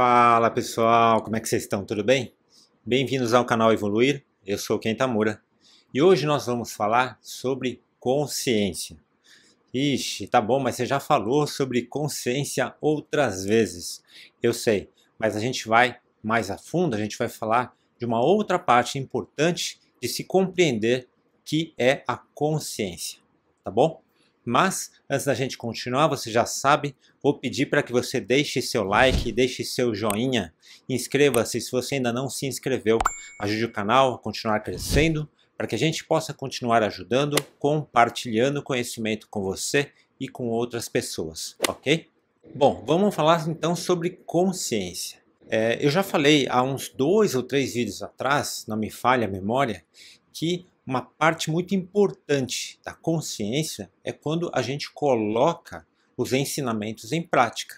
Fala pessoal, como é que vocês estão? Tudo bem? Bem-vindos ao canal Evoluir, eu sou Ken Tamura e hoje nós vamos falar sobre consciência. Ixi, tá bom, mas você já falou sobre consciência outras vezes, eu sei, mas a gente vai mais a fundo, a gente vai falar de uma outra parte importante de se compreender que é a consciência, tá bom? Mas antes da gente continuar, você já sabe, vou pedir para que você deixe seu like, deixe seu joinha, inscreva-se se você ainda não se inscreveu, ajude o canal a continuar crescendo, para que a gente possa continuar ajudando, compartilhando conhecimento com você e com outras pessoas, ok? Bom, vamos falar então sobre consciência. É, eu já falei há uns dois ou três vídeos atrás, não me falha a memória, que uma parte muito importante da consciência é quando a gente coloca os ensinamentos em prática.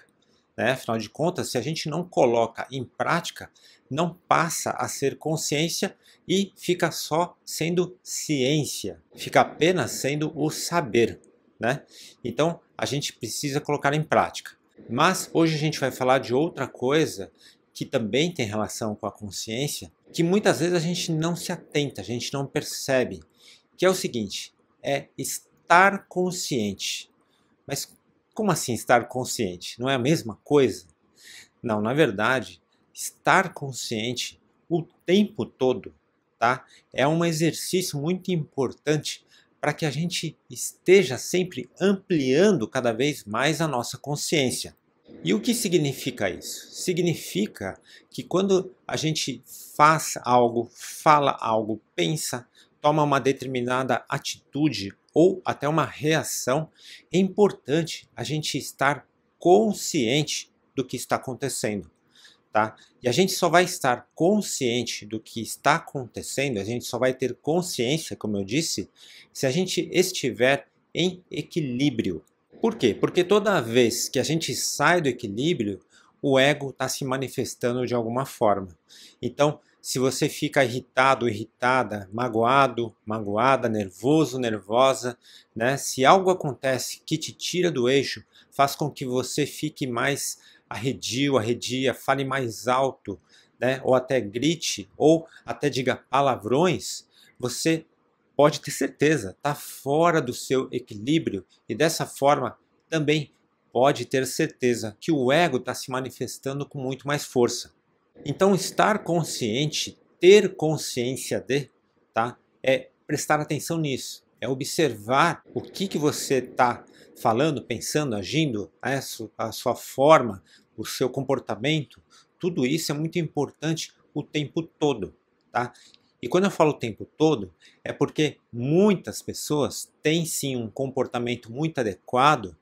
Né? Afinal de contas, se a gente não coloca em prática, não passa a ser consciência e fica só sendo ciência, fica apenas sendo o saber. Né? Então, a gente precisa colocar em prática. Mas hoje a gente vai falar de outra coisa que também tem relação com a consciência, que muitas vezes a gente não se atenta, a gente não percebe, que é o seguinte, é estar consciente. Mas como assim estar consciente? Não é a mesma coisa? Não, na verdade, estar consciente o tempo todo, tá? É um exercício muito importante para que a gente esteja sempre ampliando cada vez mais a nossa consciência. E o que significa isso? Significa que quando a gente faz algo, fala algo, pensa, toma uma determinada atitude ou até uma reação, é importante a gente estar consciente do que está acontecendo. Tá? E a gente só vai estar consciente do que está acontecendo, a gente só vai ter consciência, como eu disse, se a gente estiver em equilíbrio, por quê? Porque toda vez que a gente sai do equilíbrio, o ego está se manifestando de alguma forma. Então, se você fica irritado, irritada, magoado, magoada, nervoso, nervosa, né? Se algo acontece que te tira do eixo, faz com que você fique mais arredio, arredia, fale mais alto, né? Ou até grite, ou até diga palavrões, você pode ter certeza, está fora do seu equilíbrio e dessa forma também pode ter certeza que o ego está se manifestando com muito mais força. Então, estar consciente, ter consciência de, tá? É prestar atenção nisso, é observar o que, que você está falando, pensando, agindo, a sua, a sua forma, o seu comportamento. Tudo isso é muito importante o tempo todo, tá? E quando eu falo o tempo todo, é porque muitas pessoas têm sim um comportamento muito adequado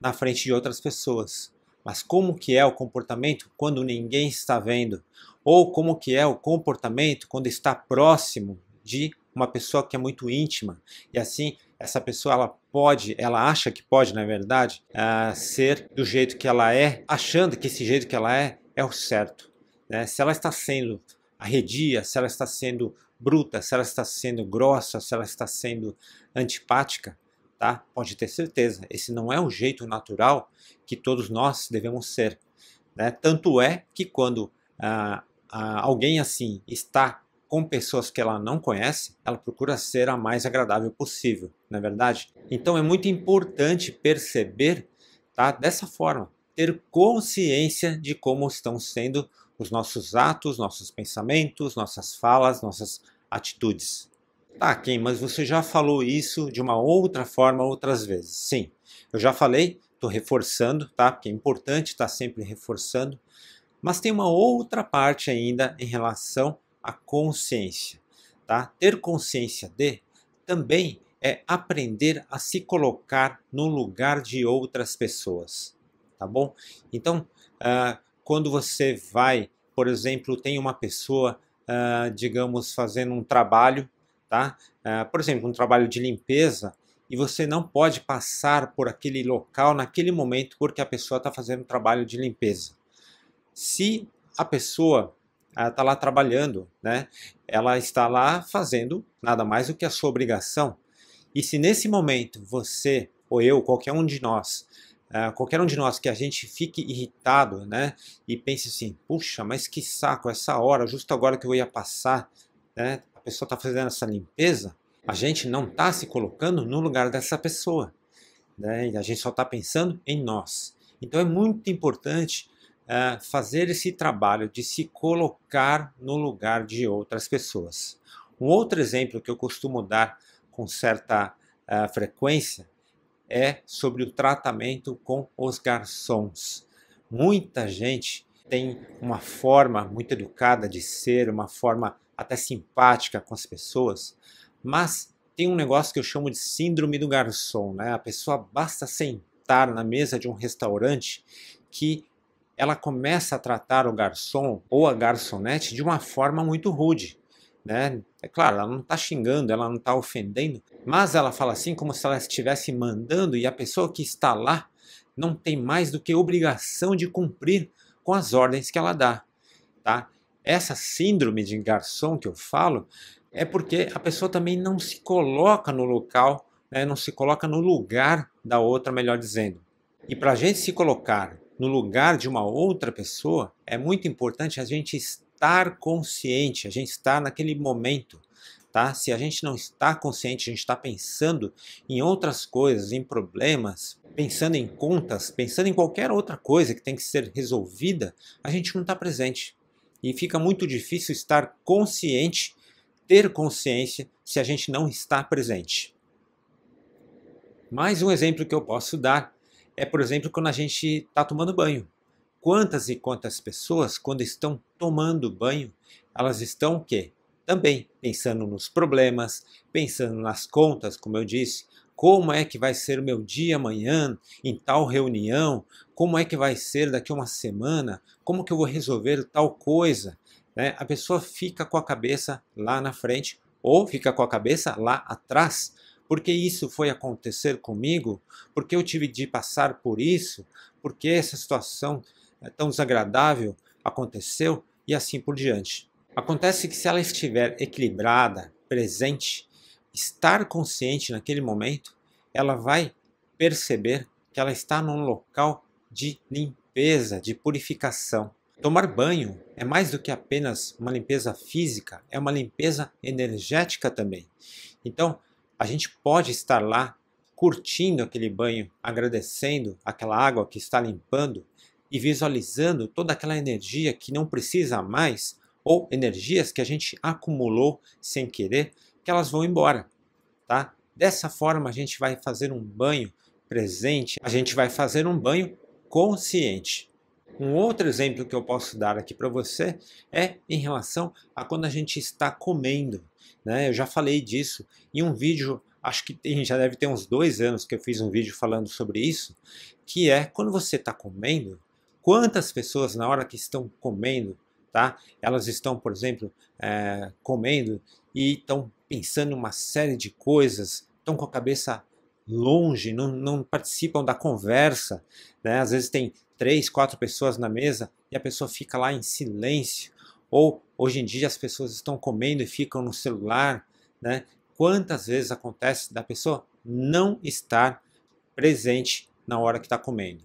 na frente de outras pessoas. Mas como que é o comportamento quando ninguém está vendo? Ou como que é o comportamento quando está próximo de uma pessoa que é muito íntima? E assim, essa pessoa ela pode, ela acha que pode, na verdade, uh, ser do jeito que ela é, achando que esse jeito que ela é é o certo. Né? Se ela está sendo arredia, se ela está sendo bruta, se ela está sendo grossa, se ela está sendo antipática, tá? Pode ter certeza, esse não é o jeito natural que todos nós devemos ser, né? Tanto é que quando ah, ah, alguém assim está com pessoas que ela não conhece, ela procura ser a mais agradável possível, não é verdade? Então é muito importante perceber, tá? Dessa forma, ter consciência de como estão sendo os nossos atos, nossos pensamentos, nossas falas, nossas atitudes. Tá, Kim, mas você já falou isso de uma outra forma outras vezes. Sim, eu já falei, estou reforçando, tá? Porque é importante estar tá sempre reforçando. Mas tem uma outra parte ainda em relação à consciência, tá? Ter consciência de também é aprender a se colocar no lugar de outras pessoas, tá bom? Então, uh, quando você vai, por exemplo, tem uma pessoa, uh, digamos, fazendo um trabalho, tá? Uh, por exemplo, um trabalho de limpeza, e você não pode passar por aquele local naquele momento porque a pessoa está fazendo um trabalho de limpeza. Se a pessoa está ah, lá trabalhando, né? Ela está lá fazendo nada mais do que a sua obrigação. E se nesse momento você ou eu, qualquer um de nós, ah, qualquer um de nós que a gente fique irritado, né? E pense assim, puxa, mas que saco, essa hora, justo agora que eu ia passar, né? A pessoa está fazendo essa limpeza, a gente não está se colocando no lugar dessa pessoa, né? E a gente só está pensando em nós. Então é muito importante uh, fazer esse trabalho de se colocar no lugar de outras pessoas. Um outro exemplo que eu costumo dar com certa uh, frequência é sobre o tratamento com os garçons. Muita gente tem uma forma muito educada de ser, uma forma até simpática com as pessoas, mas tem um negócio que eu chamo de síndrome do garçom, né? A pessoa basta sentar na mesa de um restaurante que ela começa a tratar o garçom ou a garçonete de uma forma muito rude né? É claro, ela não está xingando, ela não está ofendendo, mas ela fala assim como se ela estivesse mandando e a pessoa que está lá não tem mais do que obrigação de cumprir com as ordens que ela dá, tá? Essa síndrome de garçom que eu falo é porque a pessoa também não se coloca no local, né? não se coloca no lugar da outra, melhor dizendo. E para a gente se colocar no lugar de uma outra pessoa, é muito importante a gente estar estar consciente, a gente está naquele momento. Tá? Se a gente não está consciente, a gente está pensando em outras coisas, em problemas, pensando em contas, pensando em qualquer outra coisa que tem que ser resolvida, a gente não está presente. E fica muito difícil estar consciente, ter consciência, se a gente não está presente. Mais um exemplo que eu posso dar é, por exemplo, quando a gente está tomando banho quantas e quantas pessoas, quando estão tomando banho, elas estão o quê? Também pensando nos problemas, pensando nas contas, como eu disse, como é que vai ser o meu dia amanhã em tal reunião, como é que vai ser daqui a uma semana, como que eu vou resolver tal coisa. Né? A pessoa fica com a cabeça lá na frente ou fica com a cabeça lá atrás, porque isso foi acontecer comigo, porque eu tive de passar por isso, porque essa situação é tão desagradável aconteceu e assim por diante. Acontece que se ela estiver equilibrada, presente, estar consciente naquele momento, ela vai perceber que ela está num local de limpeza, de purificação. Tomar banho é mais do que apenas uma limpeza física, é uma limpeza energética também. Então, a gente pode estar lá curtindo aquele banho, agradecendo aquela água que está limpando, e visualizando toda aquela energia que não precisa mais ou energias que a gente acumulou sem querer, que elas vão embora, tá? Dessa forma a gente vai fazer um banho presente, a gente vai fazer um banho consciente. Um outro exemplo que eu posso dar aqui para você é em relação a quando a gente está comendo. Né? Eu já falei disso em um vídeo, acho que tem, já deve ter uns dois anos que eu fiz um vídeo falando sobre isso, que é quando você está comendo, Quantas pessoas na hora que estão comendo, tá? Elas estão, por exemplo, é, comendo e estão pensando uma série de coisas, estão com a cabeça longe, não, não participam da conversa, né? Às vezes tem três, quatro pessoas na mesa e a pessoa fica lá em silêncio. Ou hoje em dia as pessoas estão comendo e ficam no celular, né? Quantas vezes acontece da pessoa não estar presente na hora que está comendo?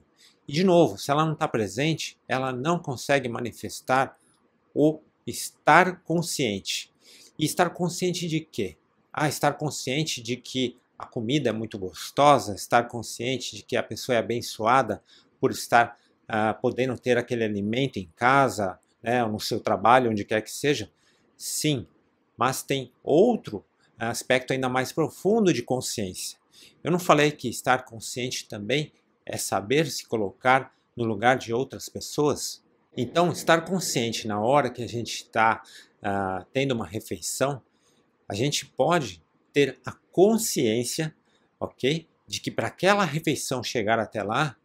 E de novo, se ela não está presente, ela não consegue manifestar o estar consciente. E estar consciente de quê? Ah, estar consciente de que a comida é muito gostosa, estar consciente de que a pessoa é abençoada por estar ah, podendo ter aquele alimento em casa, né, no seu trabalho, onde quer que seja. Sim, mas tem outro aspecto ainda mais profundo de consciência. Eu não falei que estar consciente também é saber se colocar no lugar de outras pessoas. Então, estar consciente na hora que a gente está uh, ah, tendo uma refeição, a gente pode ter a consciência, ok, de que para aquela refeição chegar até lá,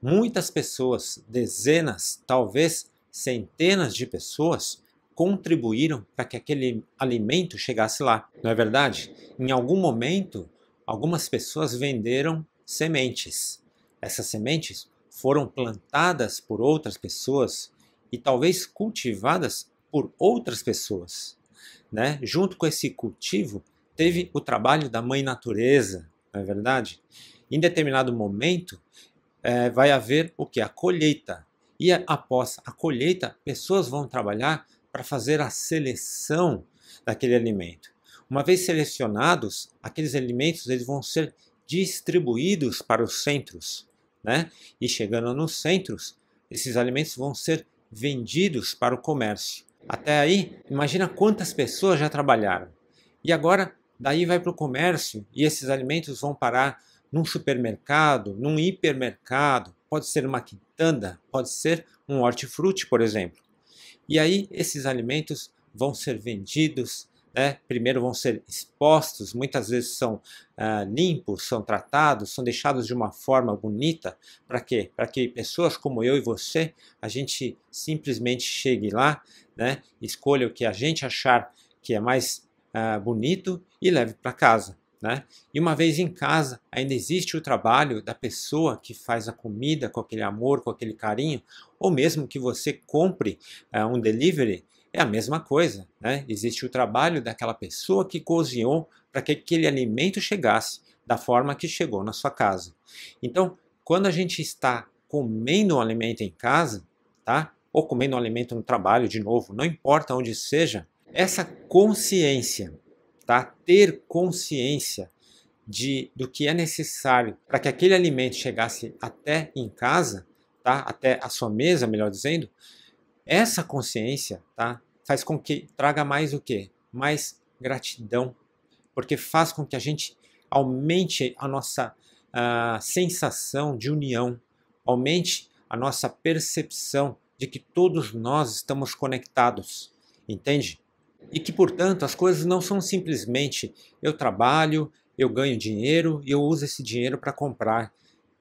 muitas pessoas, dezenas, talvez centenas de pessoas, contribuíram para que aquele alimento chegasse lá. Não é verdade? Em algum momento, algumas pessoas venderam sementes. Essas sementes foram plantadas por outras pessoas e talvez cultivadas por outras pessoas. Né? Junto com esse cultivo, teve o trabalho da mãe natureza, não é verdade? Em determinado momento, é, vai haver o que? A colheita. E após a colheita, pessoas vão trabalhar para fazer a seleção daquele alimento. Uma vez selecionados, aqueles alimentos eles vão ser distribuídos para os centros, né? E chegando nos centros, esses alimentos vão ser vendidos para o comércio. Até aí, imagina quantas pessoas já trabalharam. E agora, daí vai para o comércio e esses alimentos vão parar num supermercado, num hipermercado, pode ser uma quitanda, pode ser um hortifruti, por exemplo. E aí esses alimentos vão ser vendidos né? primeiro vão ser expostos, muitas vezes são ah, limpos, são tratados, são deixados de uma forma bonita. Para quê? Para que pessoas como eu e você, a gente simplesmente chegue lá, né? escolha o que a gente achar que é mais ah, bonito e leve para casa. Né? E uma vez em casa, ainda existe o trabalho da pessoa que faz a comida com aquele amor, com aquele carinho, ou mesmo que você compre uh, um delivery é a mesma coisa, né? Existe o trabalho daquela pessoa que cozinhou para que aquele alimento chegasse da forma que chegou na sua casa. Então, quando a gente está comendo um alimento em casa, tá? Ou comendo um alimento no trabalho, de novo, não importa onde seja, essa consciência, tá? Ter consciência de, do que é necessário para que aquele alimento chegasse até em casa, tá? até a sua mesa, melhor dizendo, essa consciência tá, faz com que traga mais o quê? Mais gratidão, porque faz com que a gente aumente a nossa a ah, sensação de união, aumente a nossa percepção de que todos nós estamos conectados, entende? E que, portanto, as coisas não são simplesmente eu trabalho, eu ganho dinheiro e eu uso esse dinheiro para comprar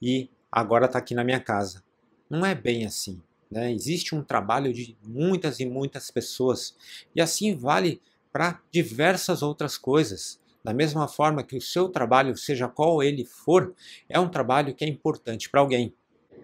e agora está aqui na minha casa. Não é bem assim. Né? Existe um trabalho de muitas e muitas pessoas. E assim vale para diversas outras coisas. Da mesma forma que o seu trabalho, seja qual ele for, é um trabalho que é importante para alguém.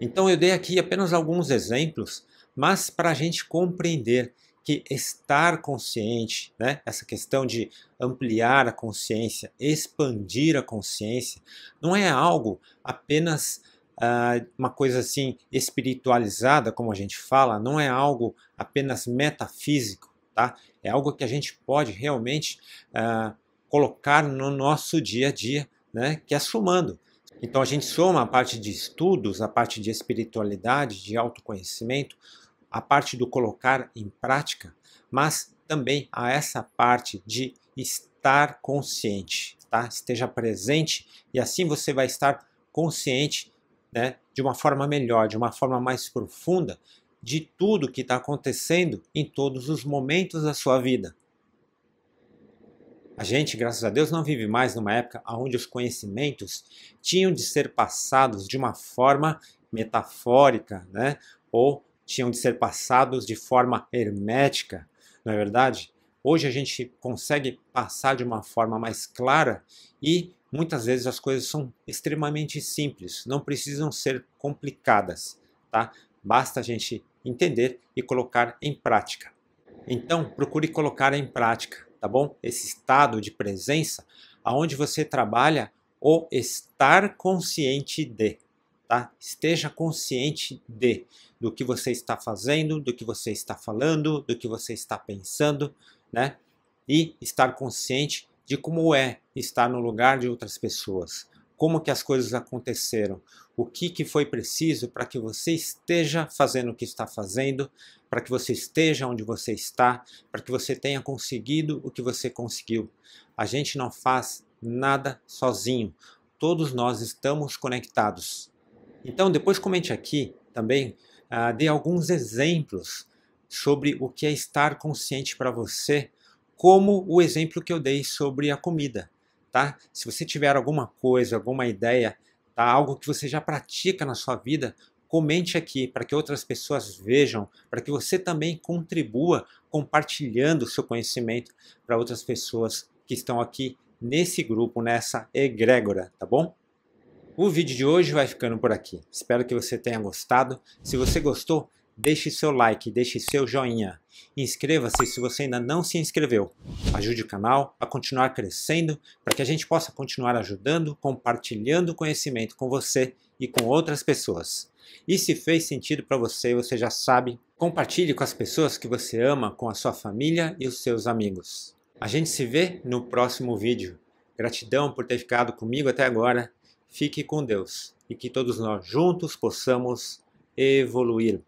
Então eu dei aqui apenas alguns exemplos, mas para a gente compreender que estar consciente, né, essa questão de ampliar a consciência, expandir a consciência, não é algo apenas ah, uma coisa assim espiritualizada, como a gente fala, não é algo apenas metafísico, tá? É algo que a gente pode realmente uh, colocar no nosso dia a dia, né? Que é somando. Então a gente soma a parte de estudos, a parte de espiritualidade, de autoconhecimento, a parte do colocar em prática, mas também a essa parte de estar consciente, tá? Esteja presente e assim você vai estar consciente né, de uma forma melhor, de uma forma mais profunda, de tudo que está acontecendo em todos os momentos da sua vida. A gente, graças a Deus, não vive mais numa época onde os conhecimentos tinham de ser passados de uma forma metafórica, né? ou tinham de ser passados de forma hermética, não é verdade? Hoje a gente consegue passar de uma forma mais clara e Muitas vezes as coisas são extremamente simples, não precisam ser complicadas, tá? Basta a gente entender e colocar em prática. Então, procure colocar em prática, tá bom? Esse estado de presença aonde você trabalha o estar consciente de, tá? Esteja consciente de do que você está fazendo, do que você está falando, do que você está pensando, né? E estar consciente de como é estar no lugar de outras pessoas, como que as coisas aconteceram, o que, que foi preciso para que você esteja fazendo o que está fazendo, para que você esteja onde você está, para que você tenha conseguido o que você conseguiu. A gente não faz nada sozinho. Todos nós estamos conectados. Então, depois comente aqui também, uh, dê alguns exemplos sobre o que é estar consciente para você, como o exemplo que eu dei sobre a comida, tá? Se você tiver alguma coisa, alguma ideia, tá? algo que você já pratica na sua vida, comente aqui para que outras pessoas vejam, para que você também contribua compartilhando o seu conhecimento para outras pessoas que estão aqui nesse grupo, nessa egrégora, tá bom? O vídeo de hoje vai ficando por aqui. Espero que você tenha gostado. Se você gostou, Deixe seu like, deixe seu joinha. Inscreva-se se você ainda não se inscreveu. Ajude o canal a continuar crescendo para que a gente possa continuar ajudando, compartilhando conhecimento com você e com outras pessoas. E se fez sentido para você, você já sabe, compartilhe com as pessoas que você ama, com a sua família e os seus amigos. A gente se vê no próximo vídeo. Gratidão por ter ficado comigo até agora. Fique com Deus e que todos nós juntos possamos evoluir.